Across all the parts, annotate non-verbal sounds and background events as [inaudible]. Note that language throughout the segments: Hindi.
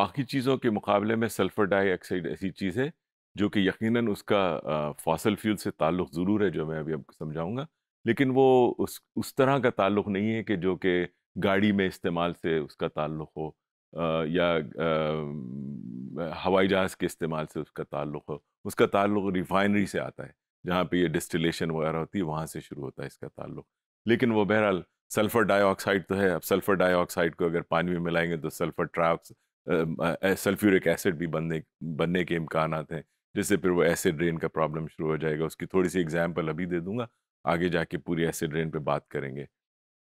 बाकी चीज़ों के मुकाबले में सल्फ़र डाईआक्साइड ऐसी चीज़ है जो कि यकीनन उसका फॉसल फ्यूल से ताल्लुक़ ज़रूर है जो मैं अभी आपको समझाऊंगा लेकिन वो उस उस तरह का ताल्लुक़ नहीं है कि जो कि गाड़ी में इस्तेमाल से उसका ताल्लुक़ हो आ, या आ, हवाई जहाज़ के इस्तेमाल से उसका ताल्लुक़ हो उसका ताल्लुक़ रिफाइनरी से आता है जहाँ पे ये डिस्टिलेशन वगैरह होती है वहाँ से शुरू होता है इसका ताल्लुक़ लेकिन वो बहरहाल सल्फ़र डाइऑक्साइड तो है अब सल्फ़र डाइऑक्साइड को अगर पानी में मिलाएंगे तो सल्फ़र ट्राई सल्फ्यूरिक एसिड भी बनने बनने के इम्कान हैं जिससे फिर वो एसिड रेन का प्रॉब्लम शुरू हो जाएगा उसकी थोड़ी सी एग्जाम्पल अभी दे दूंगा आगे जाके पूरी एसिड रेन पे बात करेंगे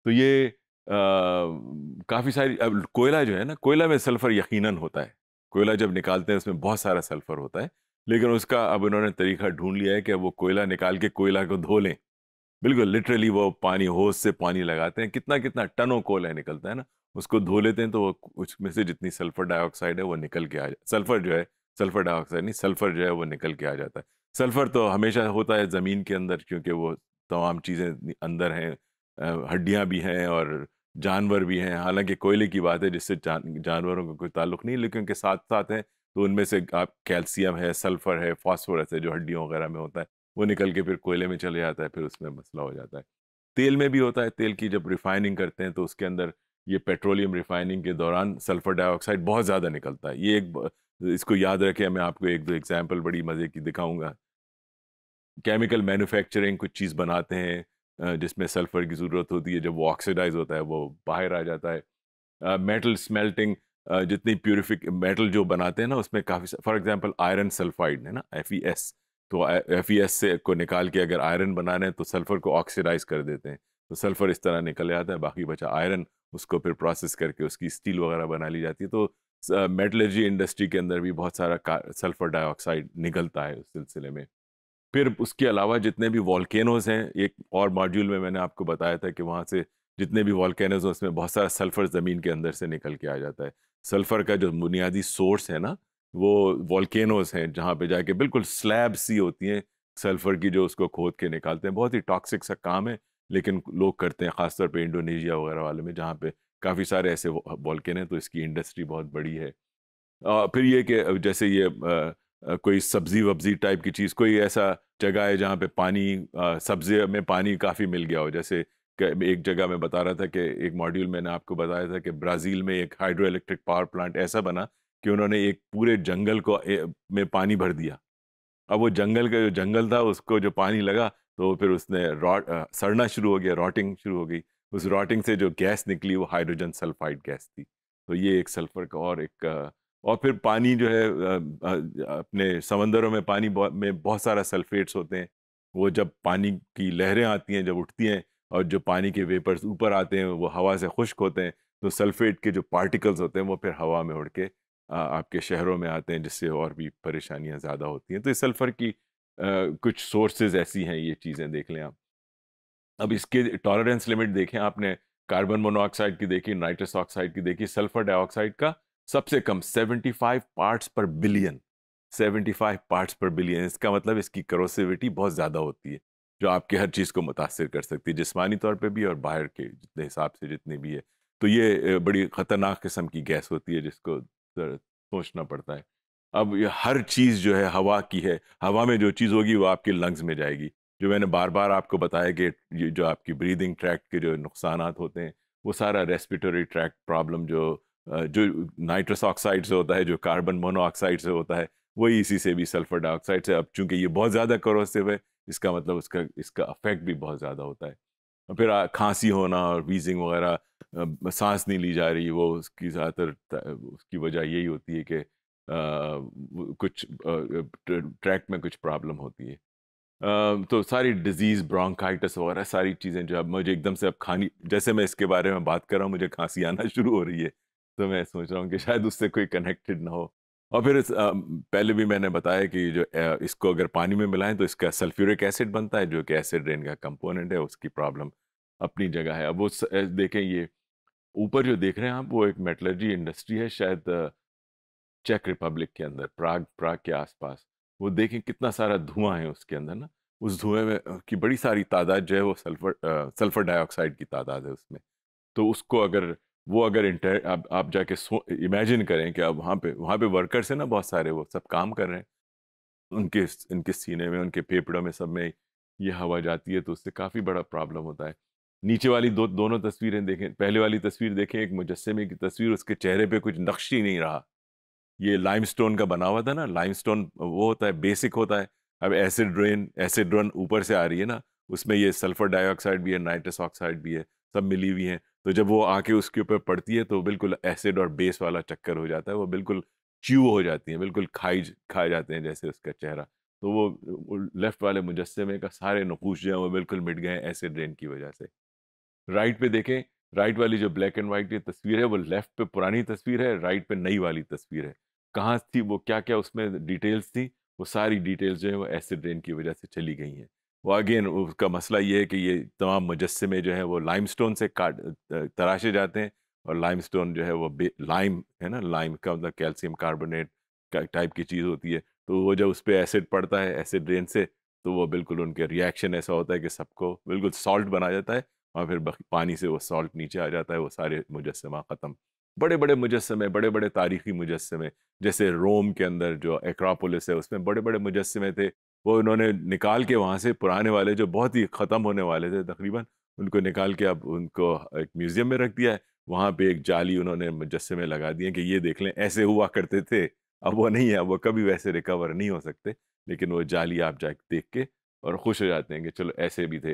तो ये काफ़ी सारी अब कोयला जो है ना कोयला में सल्फ़र यकीनन होता है कोयला जब निकालते हैं उसमें बहुत सारा सल्फ़र होता है लेकिन उसका अब उन्होंने तरीका ढूंढ लिया है कि वो कोयला निकाल के कोयला को धो लें बिल्कुल लिटरली वो पानी होश से पानी लगाते हैं कितना कितना टनों कोयला निकलता है ना उसको धो लेते हैं तो वो उसमें से जितनी सल्फर डाइऑक्साइड है वो निकल के आ जाए सल्फर जो है सल्फर डाइऑक्साइड नहीं सल्फर जो है वो निकल के आ जाता है सल्फर तो हमेशा होता है ज़मीन के अंदर क्योंकि वो तमाम चीज़ें अंदर हैं हड्डियाँ भी हैं और जानवर भी हैं हालांकि कोयले की बात है जिससे जान, जानवरों का को कोई ताल्लुक नहीं लेकिन उनके साथ साथ हैं तो उनमें से आप कैल्शियम है सल्फ़र है फॉस्फोरस है जो हड्डियों वगैरह में होता है वो निकल के फिर कोयले में चले जाता है फिर उसमें मसला हो जाता है तेल में भी होता है तेल की जब रिफाइनिंग करते हैं तो उसके अंदर ये पेट्रोलियम रिफाइनिंग के दौरान सल्फ़र डाइऑक्साइड बहुत ज़्यादा निकलता है ये एक इसको याद रखें मैं आपको एक दो एग्जाम्पल बड़ी मज़े की दिखाऊंगा केमिकल मैन्युफैक्चरिंग कुछ चीज़ बनाते हैं जिसमें सल्फ़र की ज़रूरत होती है जब वो ऑक्सीडाइज होता है वो बाहर आ जाता है मेटल स्मेल्टिंग जितनी प्योरीफिक मेटल जो बनाते हैं ना उसमें काफ़ी फॉर एग्जांपल आयरन सल्फाइड है ना एफ ई एस तो एफ ई एस से को निकाल के अगर आयरन बनाने हैं तो सल्फ़र को ऑक्सीडाइज कर देते हैं तो सल्फ़र इस तरह निकल जाता है बाकी बचा आयरन उसको फिर प्रोसेस करके उसकी स्टील वगैरह बना ली जाती है तो मेटलर्जी इंडस्ट्री के अंदर भी बहुत सारा सल्फर डाइऑक्साइड निकलता है उस सिलसिले में फिर उसके अलावा जितने भी वॉल्केनोज हैं एक और मॉड्यूल में मैंने आपको बताया था कि वहाँ से जितने भी वॉलकैनोज हैं उसमें बहुत सारा सल्फ़र ज़मीन के अंदर से निकल के आ जाता है सल्फ़र का जो बुनियादी सोर्स है ना वो वॉल्केनोज हैं जहाँ पे जाके बिल्कुल स्लैब सी होती हैं सल्फ़र की जो उसको खोद के निकालते हैं बहुत ही टॉक्सिक सा काम है लेकिन लोग करते हैं ख़ासतौर पर इंडोनेशिया वगैरह वाले में जहाँ पर काफ़ी सारे ऐसे वॉल्केन हैं तो इसकी इंडस्ट्री बहुत बड़ी है और फिर ये कि जैसे ये कोई सब्जी वब्जी टाइप की चीज़ कोई ऐसा जगह है जहाँ पे पानी सब्जी में पानी काफ़ी मिल गया हो जैसे एक जगह मैं बता रहा था कि एक मॉड्यूल मैंने आपको बताया था कि ब्राज़ील में एक हाइड्रो इलेक्ट्रिक पावर प्लांट ऐसा बना कि उन्होंने एक पूरे जंगल को ए, में पानी भर दिया अब वो जंगल का जो जंगल था उसको जो पानी लगा तो फिर उसने रॉट सड़ना शुरू हो गया रॉटिंग शुरू हो गई उस रॉटिंग से जो गैस निकली वो हाइड्रोजन सल्फाइड गैस थी तो ये एक सल्फर का और एक और फिर पानी जो है अपने समंदरों में पानी में बहुत सारा सल्फेट्स होते हैं वो जब पानी की लहरें आती हैं जब उठती हैं और जो पानी के वेपर्स ऊपर आते हैं वो हवा से खुश्क होते हैं तो सल्फेट के जो पार्टिकल्स होते हैं वो फिर हवा में उड़ के आपके शहरों में आते हैं जिससे और भी परेशानियाँ ज़्यादा होती हैं तो इस सल्फ़र की कुछ सोर्सेज ऐसी हैं ये चीज़ें देख लें आप अब इसके टॉलरेंस लिमिट देखें आपने कार्बन मोनोऑक्साइड की देखी नाइट्रस ऑक्साइड की देखी सल्फर डाइऑक्साइड का सबसे कम 75 parts per billion 75 parts per billion इसका मतलब इसकी करोसिविटी बहुत ज़्यादा होती है जो आपके हर चीज़ को मुतासर कर सकती है जिसमानी तौर पर भी और बाहर के जितने हिसाब से जितने भी है तो ये बड़ी ख़तरनाक किस्म की गैस होती है जिसको सोचना पड़ता है अब हर चीज़ जो है हवा की है हवा में जो चीज़ होगी वो आपके लंग्स में जाएगी जो मैंने बार बार आपको बताया कि ये जो आपकी ब्रीदिंग ट्रैक्ट के जो नुकसान होते हैं वो सारा रेस्पिटोरी ट्रैक्ट प्रॉब्लम जो जो नाइट्रस ऑक्साइड से होता है जो कार्बन मोनोऑक्साइड से होता है वही इसी से भी सल्फर डाइऑक्साइड से अब चूंकि ये बहुत ज़्यादा करोसिव है इसका मतलब उसका इसका अफेक्ट भी बहुत ज़्यादा होता है और फिर खांसी होना और वीजिंग वगैरह सांस नहीं ली जा रही वो उसकी ज़्यादातर उसकी वजह यही होती है कि कुछ ट्रैक में कुछ प्रॉब्लम होती है तो सारी डिजीज़ ब्रोंकाइटिस वगैरह सारी चीज़ें जो अब मुझे एकदम से अब खानी जैसे मैं इसके बारे में बात कर रहा हूँ मुझे खांसी आना [laughs] शुरू हो रही है तो मैं सोच रहा हूँ कि शायद उससे कोई कनेक्टेड ना हो और फिर इस, पहले भी मैंने बताया कि जो इसको अगर पानी में मिलाएं तो इसका सल्फ्यूरिक एसिड बनता है जो कि एसिड रेन का कंपोनेंट है उसकी प्रॉब्लम अपनी जगह है अब वो देखें ये ऊपर जो देख रहे हैं आप वो एक मेटलर्जी इंडस्ट्री है शायद चेक रिपब्लिक के अंदर प्राग प्राग के आसपास वो देखें कितना सारा धुआं है उसके अंदर ना उस धुएं में की बड़ी सारी तादाद जो है वो सल्फर आ, सल्फर डाइऑक्साइड की तादाद है उसमें तो उसको अगर वो अगर इंटर आप, आप जाके इमेजिन करें कि अब वहाँ पे वहाँ पे वर्कर्स हैं ना बहुत सारे वो सब काम कर रहे हैं उनके इनके सीने में उनके फेफड़ों में सब में ये हवा जाती है तो उससे काफ़ी बड़ा प्रॉब्लम होता है नीचे वाली दो दोनों तस्वीरें देखें पहले वाली तस्वीर देखें एक मुजस्मे की तस्वीर उसके चेहरे पे कुछ नक्श ही नहीं रहा ये लाइमस्टोन का बना हुआ था ना लाइमस्टोन वो होता है बेसिक होता है अब एसिड रेन एसिड रन ऊपर से आ रही है ना उसमें ये सल्फर डाइऑक्साइड भी है नाइट्रस ऑक्साइड भी है सब मिली हुई हैं तो जब वो आके उसके ऊपर पड़ती है तो बिल्कुल एसिड और बेस वाला चक्कर हो जाता है वो बिल्कुल च्यू हो जाती हैं बिल्कुल खाई खाए जाते हैं जैसे उसका चेहरा तो वो लेफ़्ट वाले मुजस्मे का सारे नकूश जो हैं वो बिल्कुल मिट गए हैं एसिड रेन की वजह से राइट पे देखें राइट वाली जो ब्लैक एंड वाइट की तस्वीर है वो लेफ़्ट पे पुरानी तस्वीर है राइट पे नई वाली तस्वीर है कहाँ थी वो क्या क्या उसमें डिटेल्स थी वो सारी डिटेल्स जो है वो एसिड रेन की वजह से चली गई हैं वो अगेन उसका मसला ये है कि ये तमाम मुजस्मे जो है वो लाइम से काट तराशे जाते हैं और लाइम जो है वो लाइम है ना लाइम का मतलब कैल्शियम कार्बोनेट टाइप की चीज़ होती है तो वो जब उस पर एसिड पड़ता है एसिड रेन से तो वो बिल्कुल उनके रिएक्शन ऐसा होता है कि सबको बिल्कुल सॉल्ट बना जाता है और फिर पानी से वो सॉल्ट नीचे आ जाता है वो सारे मुजस्मा ख़त्म बड़े बड़े मुजस्मे बड़े बड़े तारीखी मुजस्मे जैसे रोम के अंदर जो एक्रापोलिस है उसमें बड़े बड़े मुजस्मे थे वो उन्होंने निकाल के वहाँ से पुराने वाले जो बहुत ही ख़त्म होने वाले थे तकरीबन उनको निकाल के अब उनको एक म्यूज़ियम में रख दिया है वहाँ पे एक जाली उन्होंने मुजस्मे लगा दिए कि ये देख लें ऐसे हुआ करते थे अब वो नहीं है वो कभी वैसे रिकवर नहीं हो सकते लेकिन वो जाली आप जा देख के और खुश हो जाते हैं कि चलो ऐसे भी थे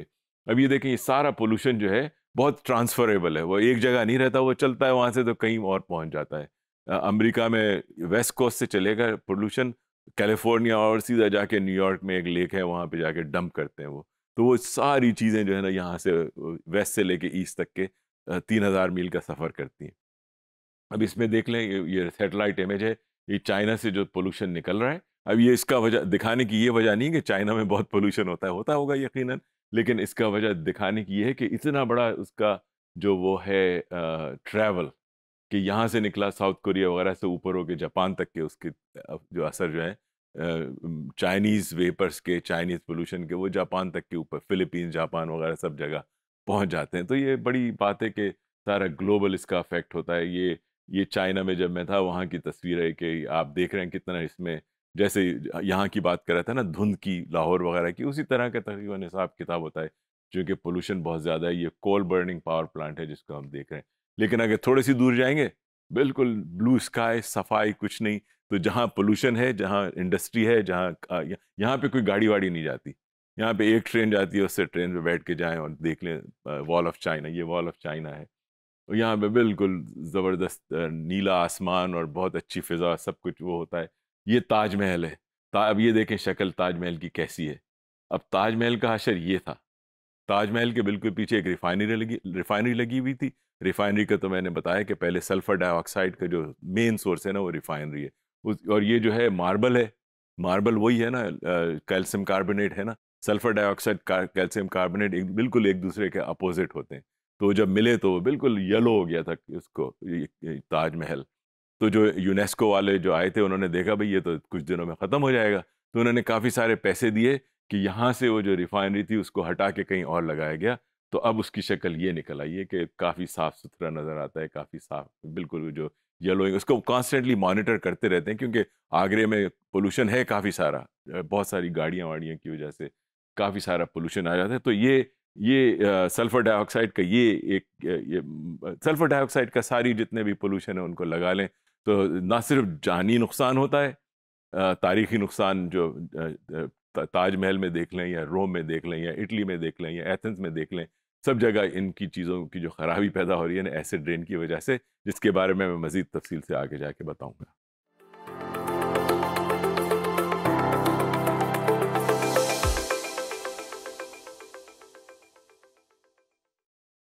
अब ये देखें ये सारा पोल्यूशन जो है बहुत ट्रांसफरेबल है वो एक जगह नहीं रहता वो चलता है वहाँ से तो कहीं और पहुँच जाता है अमेरिका में वेस्ट कोस्ट से चलेगा पोल्यूशन कैलिफोर्निया और सीधा जाके न्यूयॉर्क में एक लेक है वहाँ पे जाके डंप करते हैं वो तो वो सारी चीज़ें जो है ना यहाँ से वेस्ट से लेके ईस्ट तक के तीन हज़ार मील का सफ़र करती हैं अब इसमें देख लें ये सेटेलाइट इमेज है ये चाइना से जो पोल्यूशन निकल रहा है अब ये इसका वजह दिखाने की ये वजह नहीं कि चाइना में बहुत पोल्यूशन होता है होता होगा यकीनन लेकिन इसका वजह दिखाने की ये है कि इतना बड़ा उसका जो वो है ट्रैवल कि यहाँ से निकला साउथ कोरिया वगैरह से ऊपर के जापान तक के उसके जो असर जो है चाइनीज़ वेपर्स के चाइनीज़ पोल्यूशन के वो जापान तक के ऊपर फिलीपींस जापान वगैरह सब जगह पहुँच जाते हैं तो ये बड़ी बात है कि सारा ग्लोबल इसका अफेक्ट होता है ये ये चाइना में जब मैं था वहाँ की तस्वीर है कि आप देख रहे हैं कितना इसमें जैसे यहाँ की बात कर रहा था ना धुंध की लाहौर वगैरह की उसी तरह का तकरीबन हिसाब किताब होता है चूँकि पोल्यूशन बहुत ज़्यादा है ये कोल बर्निंग पावर प्लांट है जिसको हम देख रहे हैं लेकिन अगर थोड़े सी दूर जाएंगे बिल्कुल ब्लू स्काई सफाई कुछ नहीं तो जहाँ पोल्यूशन है जहाँ इंडस्ट्री है जहाँ यहाँ पे कोई गाड़ी वाड़ी नहीं जाती यहाँ पे एक ट्रेन जाती है उससे ट्रेन पे बैठ के जाएं और देख लें वॉल ऑफ चाइना ये वॉल ऑफ चाइना है और यहाँ पे बिल्कुल ज़बरदस्त नीला आसमान और बहुत अच्छी फिज़ा सब कुछ वो होता है ये ताजमहल है ता, अब ये देखें शक्ल ताजमहल की कैसी है अब ताजमहल का अशर ये था ताजमहल के बिल्कुल पीछे एक रिफाइनरी लगी रिफाइनरी लगी हुई थी रिफाइनरी का तो मैंने बताया कि पहले सल्फ़र डाइऑक्साइड का जो मेन सोर्स है ना वो रिफाइनरी है उस और ये जो है मार्बल है मार्बल वही है ना कैल्शियम कार्बोनेट है ना सल्फ़र डाइऑक्साइड कैल्शियम कार्बोनेट एक बिल्कुल एक दूसरे के अपोजिट होते हैं तो जब मिले तो बिल्कुल येलो हो गया था उसको ताजमहल तो जो यूनेस्को वाले जो आए थे उन्होंने देखा भाई ये तो कुछ दिनों में ख़त्म हो जाएगा तो उन्होंने काफ़ी सारे पैसे दिए कि यहाँ से वो जो रिफाइनरी थी उसको हटा के कहीं और लगाया गया तो अब उसकी शक्ल ये निकल आई है कि काफ़ी साफ़ सुथरा नज़र आता है काफ़ी साफ बिल्कुल जो येलोइंग उसको कॉन्स्टेंटली मॉनिटर करते रहते हैं क्योंकि आगरे में पोल्यूशन है काफ़ी सारा बहुत सारी गाड़ियाँ वाड़ियों की वजह से काफ़ी सारा पोल्यूशन आ जाता है तो ये ये सल्फ़र डाइऑक्साइड का ये एक ये, सल्फ़र डाइऑक्साइड का सारी जितने भी पोल्यूशन है उनको लगा लें तो ना सिर्फ जानी नुकसान होता है तारीखी नुकसान जो ताजमहल में देख लें या रोम में देख लें या इटली में देख लें या एथेंस में देख लें सब जगह इनकी चीज़ों की जो खराबी पैदा हो रही है ना एसिड ड्रेन की वजह से जिसके बारे में मैं मज़ीद तफसील से आगे जाके बताऊँगा